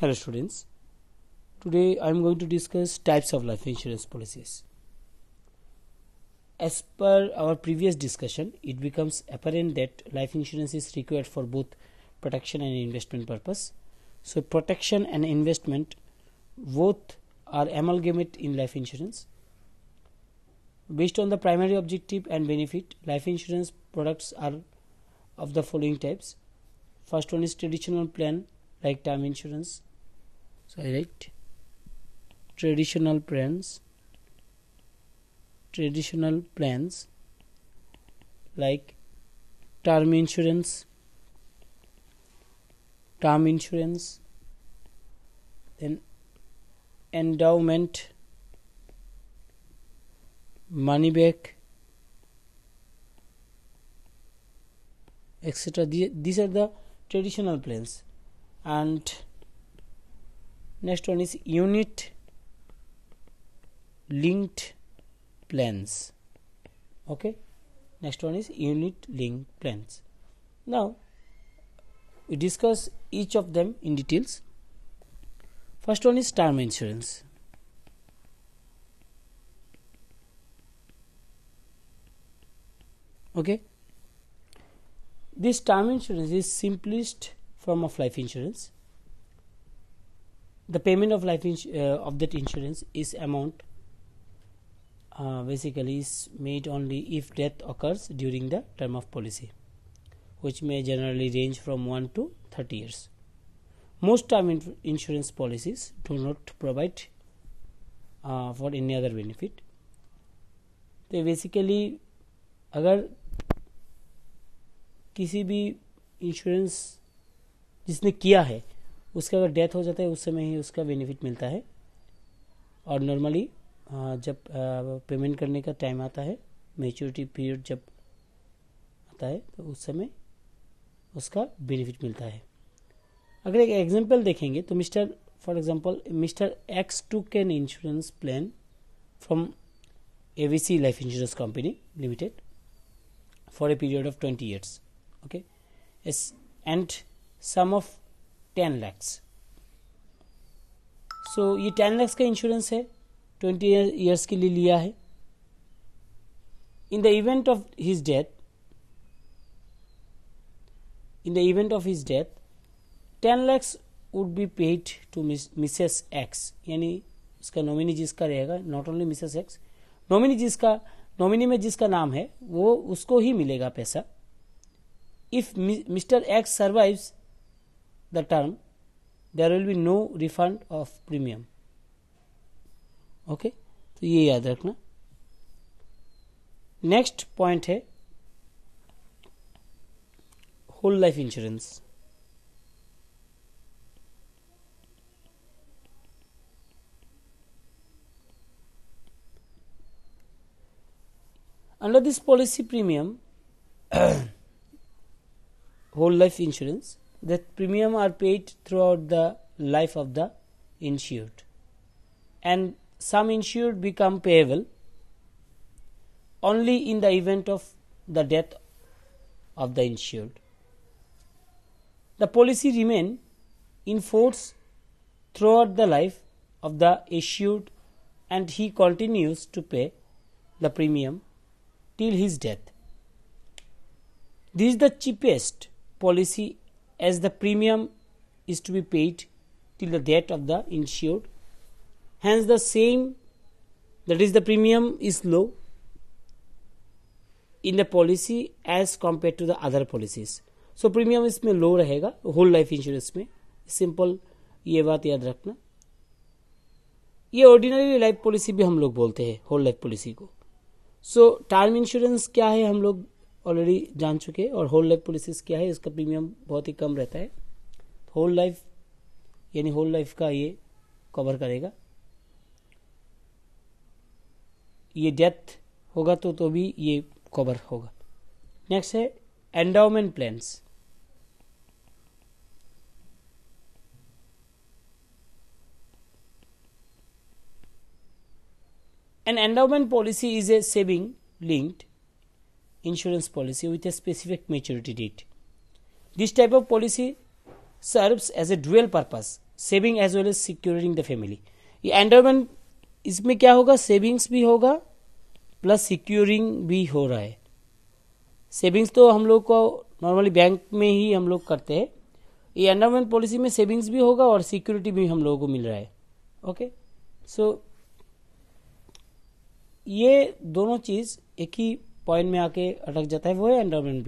Hello students, today I am going to discuss types of life insurance policies. As per our previous discussion, it becomes apparent that life insurance is required for both protection and investment purpose. So protection and investment both are amalgamate in life insurance. Based on the primary objective and benefit, life insurance products are of the following types. First one is traditional plan like term insurance so I write traditional plans traditional plans like term insurance term insurance then endowment money back etc these are the traditional plans and next one is unit linked plans. okay next one is unit linked plans. now we discuss each of them in details first one is term insurance okay this term insurance is simplest form of life insurance the payment of life ins- uh, of that insurance is amount uh, basically is made only if death occurs during the term of policy which may generally range from 1 to 30 years most term in- insurance policies do not provide uh, for any other benefit They basically, अगर किसी भी insurance जिसने किया है उसका अगर death हो जाता है उस समय ही उसका बेनिफिट मिलता है और नॉर्मली जब पेमेंट करने का टाइम आता है मेच्योरिटी पीरियड जब आता है तो उस समय उसका बेनिफिट मिलता है अगर एक एग्जांपल देखेंगे तो mister for example mister X to can insurance plan from ABC life insurance company limited for a period of twenty years okay and sum of ten lakhs so ये टेन लैक्स का इंश्योरेंस है twenty years के लिए लिया है in the event of his death in the event of his death ten lakhs would be paid to missus X यानी उसका nominee जिसका रहेगा not only missus X nominee जिसका नॉमिनी में जिसका नाम है वो उसको ही मिलेगा पैसा if mister X survives the term there will be no refund of premium Okay, तो ये याद रखना Next point है whole life insurance. under this policy premium whole life insurance the premium are paid throughout the life of the insured, and some insured become payable only in the event of the death of the insured. The policy remain in force throughout the life of the issued and he continues to pay the premium till his death. This is the cheapest policy as the premium is to be paid till the date of the insured hence the same that is the premium is low in the policy as compare to the other policies so premium इसमें low रहेगा whole life insurance में simple ये बात याद रखना ये ordinary life policy भी हम लोग बोलते हैं होल लाइफ पॉलिसी को सो टर्म इंश्योरेंस क्या है हम लोग ऑलरेडी जान चुके हैं और होल लाइफ पॉलिसीज क्या है इसका प्रीमियम बहुत ही कम रहता है होल लाइफ यानी होल लाइफ का ये कवर करेगा ये डेथ होगा तो तो भी ये कवर होगा नेक्स्ट है endowment plans an endowment policy is a saving linked insurance policy with a specific maturity date. This type of policy serves as a dual purpose, saving as well as securing the family. ये endowment इसमें क्या होगा savings भी होगा plus securing भी हो रहा है सेविंग्स तो हम लोग को नॉर्मली बैंक में ही हम लोग करते हैं ये एंडरमेंट पॉलिसी में सेविंग्स भी होगा और सिक्योरिटी भी हम लोगों को मिल रहा है ओके सो so, ये दोनों चीज़ एक ही पॉइंट में आके अटक जाता है वो है endowment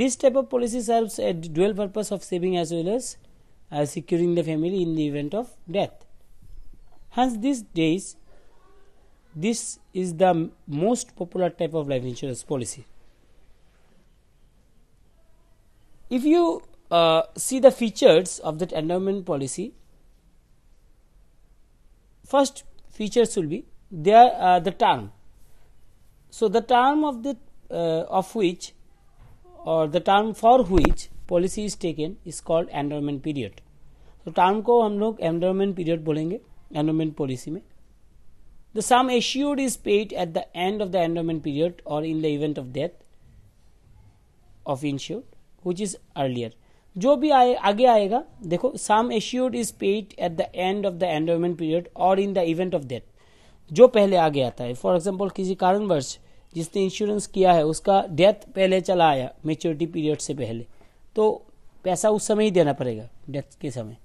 This type of policy serves a dual purpose of saving as well as uh, securing the family in the event of death. Hence, these days, this is the most popular type of life insurance policy. If you uh, see the features of that endowment policy, first features will be there uh, the term so the term of the uh, of which or the term for which policy is taken is called endowment period. So term ko hum log endowment period bolenge endowment policy mein. The sum assured is paid at the end of the endowment period or in the event of death of insured which is earlier. जो भी आए आगे आएगा देखो sum assured is paid at the end of the endowment period or in the event of death. जो पहले आगे आता है फॉर एग्जाम्पल किसी कारणवश जिसने इंश्योरेंस किया है उसका डेथ पहले चला आया मेच्योरिटी पीरियड से पहले तो पैसा उस समय ही देना पड़ेगा डेथ के समय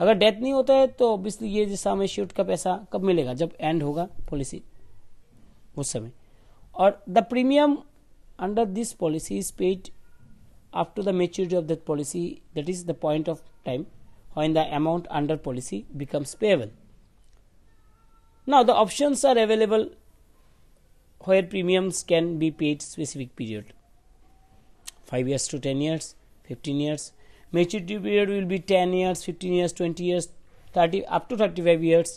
अगर डेथ नहीं होता है तो ऑब्वियसली ये जिस समय शूट का पैसा कब मिलेगा जब एंड होगा पॉलिसी उस समय और the premium under this policy is paid after the maturity of that policy that is the point of time time the amount under policy becomes payable Now the options are available where premiums can be paid specific period 5 years to 10 years 15 years maturity period will be 10 years 15 years 20 years 30 up to 35 years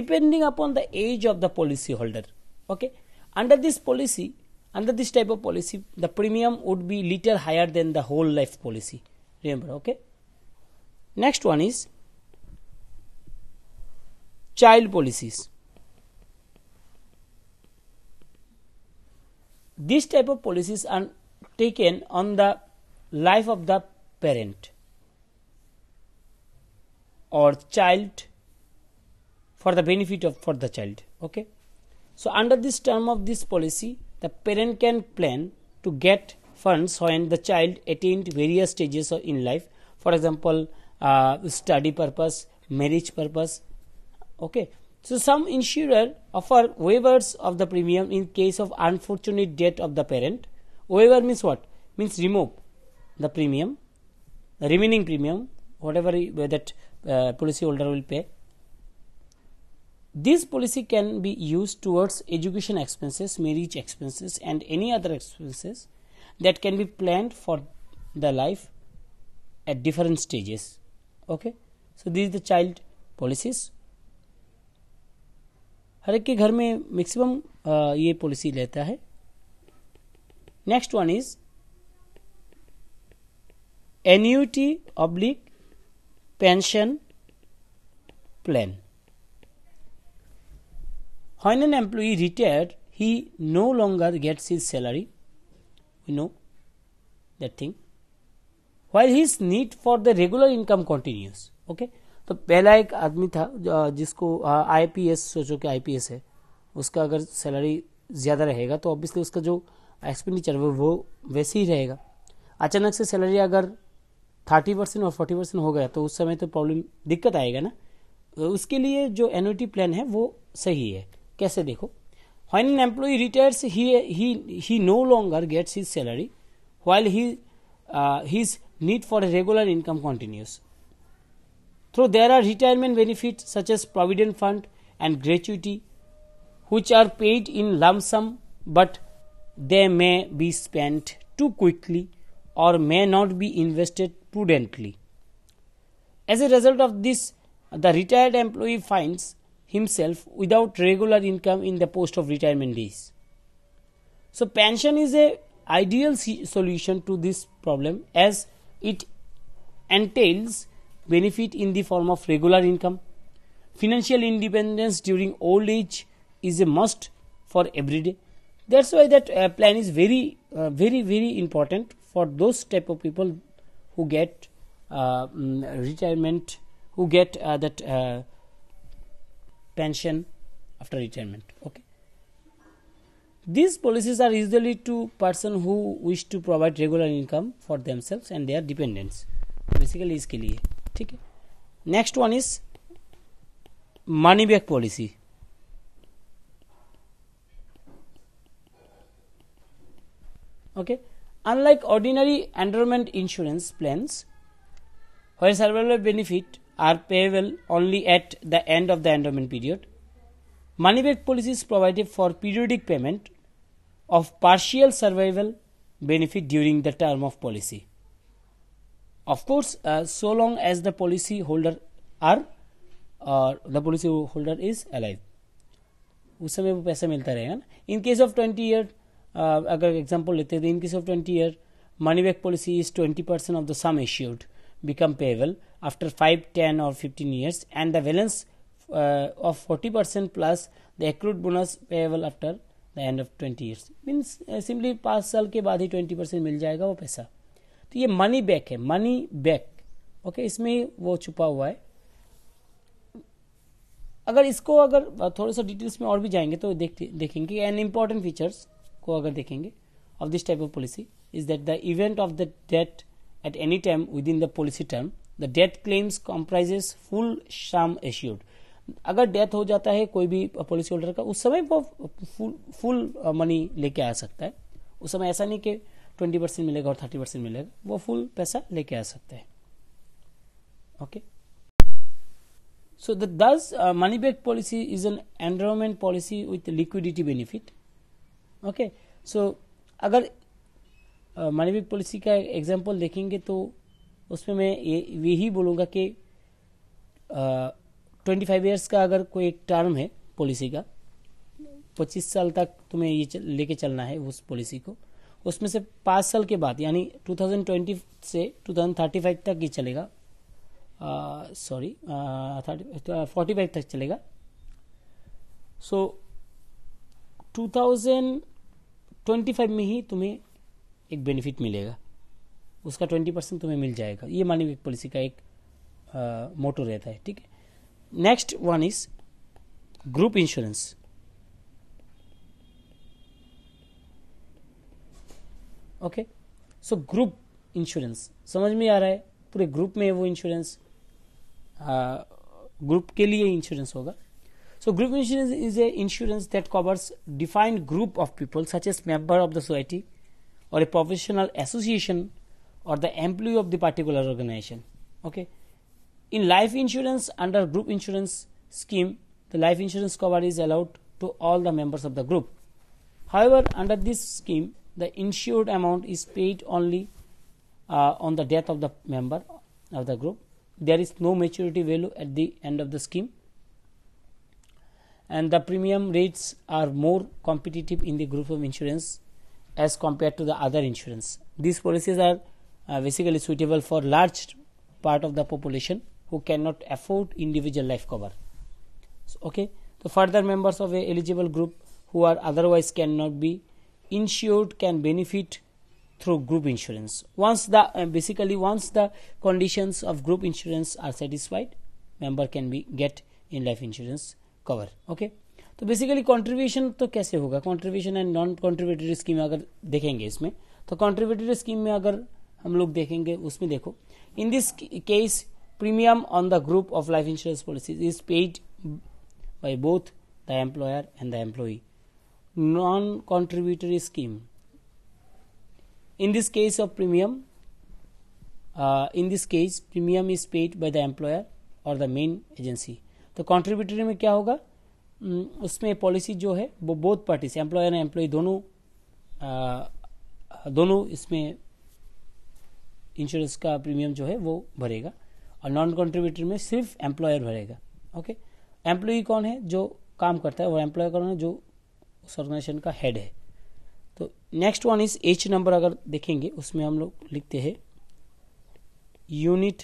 depending upon the age of the policy holder okay under this policy under this type of policy the premium would be little higher than the whole life policy remember okay next one is child policies These type of policies are taken on the life of the parent or child for the benefit of for the child okay so under this term of this policy the parent can plan to get funds when the child attained various stages in life for example uh, study purpose marriage purpose okay so some insurer offer waivers of the premium in case of unfortunate death of the parent. Waiver means what? Means remove the premium, the remaining premium, whatever that uh, policyholder will pay. This policy can be used towards education expenses, marriage expenses, and any other expenses that can be planned for the life at different stages. Okay, so these are the child policies. हर एक के घर में maximum ये policy लेता है next one is annuity oblique pension plan When an employee retired, he no longer gets his salary. We know that thing. While his need for the regular income continues. Okay. तो पहला एक आदमी था जिसको IPS सोचो कि IPS है उसका अगर सैलरी ज़्यादा रहेगा तो ऑब्वियसली उसका जो एक्सपेंडिचर वो वो वैसे ही रहेगा अचानक से सैलरी अगर थर्टी परसेंट और फोर्टी परसेंट हो गया तो उस समय तो प्रॉब्लम दिक्कत आएगा ना तो उसके लिए जो एनुटी प्लान है वो सही है कैसे देखो when an employee retires he no longer gets his salary while salary while he uh, regular income for Though there are retirement benefits such as provident fund and gratuity, which are paid in lump sum, but they may be spent too quickly or may not be invested prudently. As a result of this, the retired employee finds himself without regular income in the post of retirement days. So, pension is a ideal solution to this problem as it entails benefit in the form of regular income. Financial independence during old age is a must for every day. That's why that uh, plan is very, uh, very, very important for those type of people who get uh, mm, retirement, who get uh, that uh, pension after retirement. Okay. These policies are usually to person who wish to provide regular income for themselves and their dependents. Basically इसके लिए ठीक है next one is money back okay unlike ordinary endowment insurance plans where survival benefit are payable only at the end of the endowment period money back policies provide for periodic payment of partial survival benefit during the term of policy Of course, uh, so long as the policy holder are और the policy holder is alive उस समय वो पैसा मिलता रहेगा ना in case of twenty year अगर example लेते हैं in case of twenty year money back policy is twenty percent of the sum issued become payable after five ten और fifteen years and the balance of forty percent plus the accrued bonus payable after the end of twenty years means simply पाँच साल के बाद ही twenty percent मिल जाएगा वो पैसा तो ये मनी बैक है मनी बैक ओके इसमें वो छुपा हुआ है अगर इसको अगर थोड़ा सा डिटेल्स में और भी जाएंगे तो देख देखेंगे एन इम्पॉर्टेंट फीचर्स को अगर देखेंगे of this type of policy is that the event of the death any time within the policy term the debt claims comprises full sum assured अगर डेथ हो जाता है कोई भी पॉलिसी होल्डर का उस समय वो फुल फुल मनी लेके आ सकता है उस समय ऐसा नहीं कि ट्वेंटी परसेंट मिलेगा और थर्टी परसेंट मिलेगा वो फुल पैसा लेके आ सकते हैं okay so the this money back policy is an endowment policy with liquidity benefit okay so अगर मनी बैक पॉलिसी का एग्जाम्पल देखेंगे तो उसमें मैं ये यही बोलूँगा कि ट्वेंटी फाइव ईयर्स का अगर कोई एक टर्म है पॉलिसी का पच्चीस साल तक तुम्हें ये लेके चलना है उस पॉलिसी को उसमें से पाँच साल के बाद यानी 2020 से 2035 तक ही चलेगा सॉरी फोर्टी फाइव तक चलेगा सो so, 2025 में ही तुम्हें एक बेनिफिट मिलेगा उसका 20 परसेंट तुम्हें मिल जाएगा ये मानविक पॉलिसी का एक मोटो रहता है ठीक है next one is group insurance okay so group insurance समझ में आ रहा है पूरे ग्रुप में वो इंश्योरेंस ग्रुप के insurance insurance ah, So group insurance is a insurance that covers defined group of people such as member of the society or a professional association or the employee of the particular organization. Okay. In life insurance under group insurance scheme, the life insurance cover is allowed to all the members of the group. However, under this scheme, the insured amount is paid only uh, on the death of the member of the group. There is no maturity value at the end of the scheme, and the premium rates are more competitive in the group of insurance as compared to the other insurance. These policies are uh, basically suitable for large part of the population who cannot afford individual life cover. So, okay, the further members of a eligible group who are otherwise cannot be insured can benefit through group insurance once the uh, basically once the conditions of group insurance are satisfied member can be get in life insurance cover okay तो basically contribution तो कैसे Contribution and non-contributory scheme. Scheme अगर देखेंगे इसमें तो contributory scheme में अगर हम लोग देखेंगे उसमें देखो in this case premium on the group of life insurance policies is paid by both the employer and the employee non-contributory scheme. In this case of premium, uh, in this case premium is paid by the employer or the main agency. तो contributory में क्या होगा hmm, उसमें policy जो है वो both party से employer and employee दोनों आ, uh, दोनों इसमें इंश्योरेंस का प्रीमियम जो है वो भरेगा और नॉन कॉन्ट्रीब्यूटर में सिर्फ एम्प्लॉयर भरेगा ओके एम्प्लॉय कौन है जो काम करता है वो एम्प्लॉय कौन है जो उस ऑर्गेनाइजेशन का हेड है तो next one is H number अगर देखेंगे उसमें हम लोग लिखते हैं unit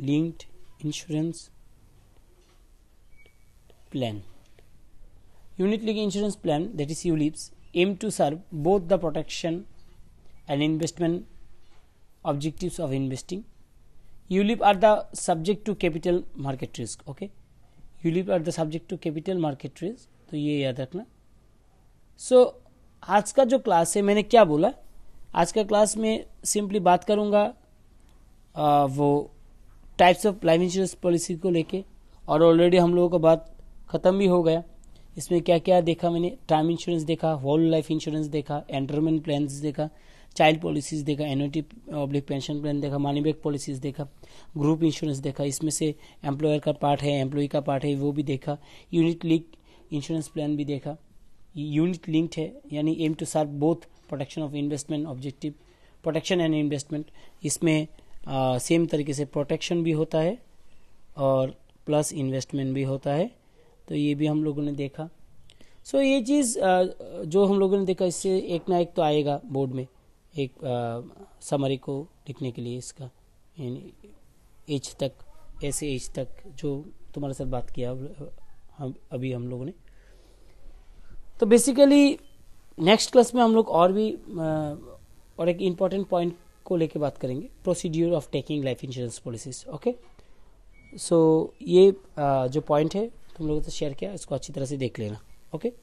linked insurance plan unit link insurance plan that is U ULIPs aim to serve both the protection and investment objectives of investing ULIP are the subject to capital market risk okay ULIP are the subject to capital market risk तो ये याद रखना सो so, आज का जो class है मैंने क्या बोला आज का क्लास में सिंपली बात करूंगा आ, वो types of life insurance policy को लेके और ऑलरेडी हम लोगों का बात ख़त्म भी हो गया इसमें क्या क्या देखा मैंने टर्म इंश्योरेंस देखा होल लाइफ इंश्योरेंस देखा एंटरमेंट प्लान देखा चाइल्ड पॉलिसीज देखा एनुटी पब्लिक पेंशन प्लान देखा मनी बैग पॉलिसीज देखा ग्रुप इंश्योरेंस देखा इसमें से एम्प्लॉयर का पार्ट है एम्प्लॉय का पार्ट है वो भी देखा यूनिट लिंक इंश्योरेंस प्लान भी देखा यूनिट लिंक्ड है यानी aim to serve both protection of investment objective protection and investment इसमें सेम तरीके से प्रोटेक्शन भी होता है और प्लस इन्वेस्टमेंट भी होता है तो ये भी हम लोगों ने देखा सो so, ये चीज़ जो हम लोगों ने देखा इससे एक ना एक तो आएगा बोर्ड में एक समरी को लिखने के लिए इसका एज तक ऐसे एज तक जो तुम्हारे साथ बात किया हम अभी हम लोगों ने तो बेसिकली नेक्स्ट क्लास में हम लोग और भी और एक इम्पॉर्टेंट पॉइंट को लेके बात करेंगे procedure of taking life insurance policies okay so ये आ, जो पॉइंट है तुम लोगों से शेयर किया इसको अच्छी तरह से देख लेना ओके okay?